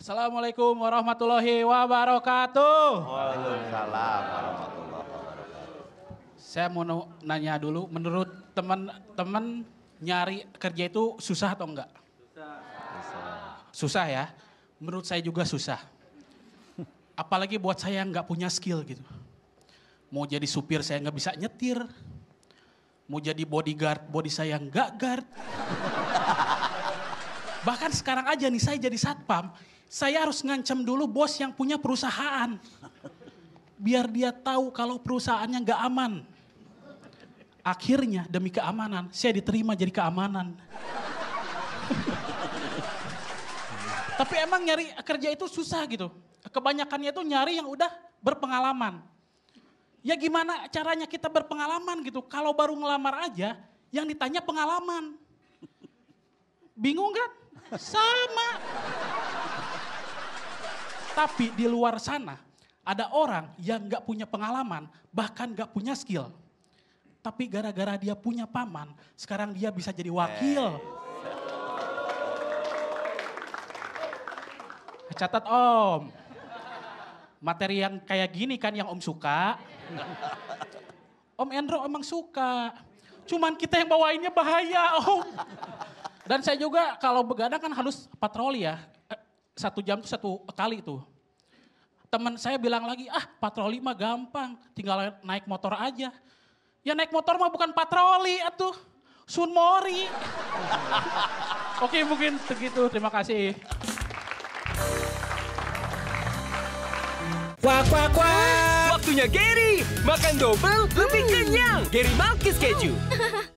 Assalamualaikum warahmatullahi wabarakatuh. Waalaikumsalam warahmatullahi wabarakatuh. Saya mau nanya dulu, menurut teman-teman nyari kerja itu susah atau enggak? Susah. Susah ya. Menurut saya juga susah. Apalagi buat saya yang enggak punya skill gitu. Mau jadi supir saya enggak bisa nyetir. Mau jadi bodyguard, body saya enggak guard. Bahkan sekarang aja nih saya jadi satpam, saya harus ngancam dulu bos yang punya perusahaan. Biar dia tahu kalau perusahaannya gak aman. Akhirnya demi keamanan, saya diterima jadi keamanan. Tapi emang nyari kerja itu susah gitu. Kebanyakannya itu nyari yang udah berpengalaman. Ya gimana caranya kita berpengalaman gitu? Kalau baru ngelamar aja, yang ditanya pengalaman. Bingung kan? Sama. Tapi di luar sana ada orang yang gak punya pengalaman, bahkan gak punya skill. Tapi gara-gara dia punya paman, sekarang dia bisa jadi wakil. Hey. Eh. Catat om, materi yang kayak gini kan yang om suka. om Endro emang suka, cuman kita yang bawainnya bahaya om. Dan saya juga kalau begadang kan harus patroli ya. Eh, satu jam itu satu kali itu. Teman saya bilang lagi, ah patroli mah gampang, tinggal naik motor aja. Ya naik motor mah bukan patroli atuh, Sun Mori. Oke mungkin segitu, terima kasih. Wah, wah, wah. Waktunya Gary, makan double lebih kenyang. Gary Malkis Keju.